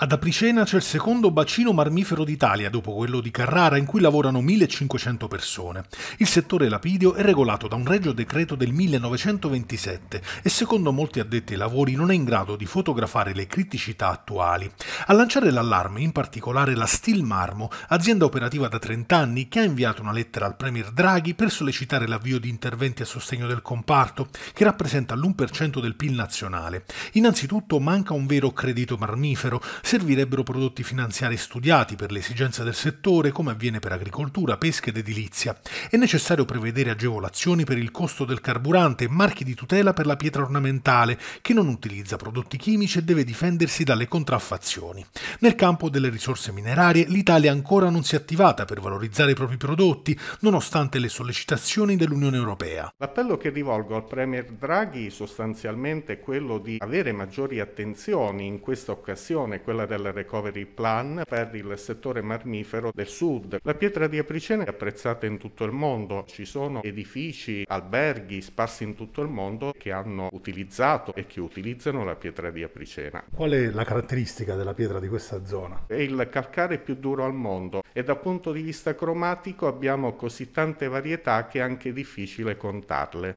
Ad Apricena c'è il secondo bacino marmifero d'Italia, dopo quello di Carrara, in cui lavorano 1500 persone. Il settore lapidio è regolato da un regio decreto del 1927 e secondo molti addetti ai lavori non è in grado di fotografare le criticità attuali. A lanciare l'allarme, in particolare la Steel Marmo, azienda operativa da 30 anni, che ha inviato una lettera al Premier Draghi per sollecitare l'avvio di interventi a sostegno del comparto, che rappresenta l'1% del PIL nazionale. Innanzitutto manca un vero credito marmifero, servirebbero prodotti finanziari studiati per le esigenze del settore, come avviene per agricoltura, pesca ed edilizia. È necessario prevedere agevolazioni per il costo del carburante e marchi di tutela per la pietra ornamentale, che non utilizza prodotti chimici e deve difendersi dalle contraffazioni. Nel campo delle risorse minerarie l'Italia ancora non si è attivata per valorizzare i propri prodotti, nonostante le sollecitazioni dell'Unione Europea. L'appello che rivolgo al Premier Draghi sostanzialmente è quello di avere maggiori attenzioni in questa occasione, quella del Recovery Plan per il settore marmifero del sud. La pietra di Apricene è apprezzata in tutto il mondo, ci sono edifici, alberghi sparsi in tutto il mondo che hanno utilizzato e che utilizzano la pietra di Apricena. Qual è la caratteristica della pietra di questa questa zona. È il calcare più duro al mondo e dal punto di vista cromatico abbiamo così tante varietà che è anche difficile contarle.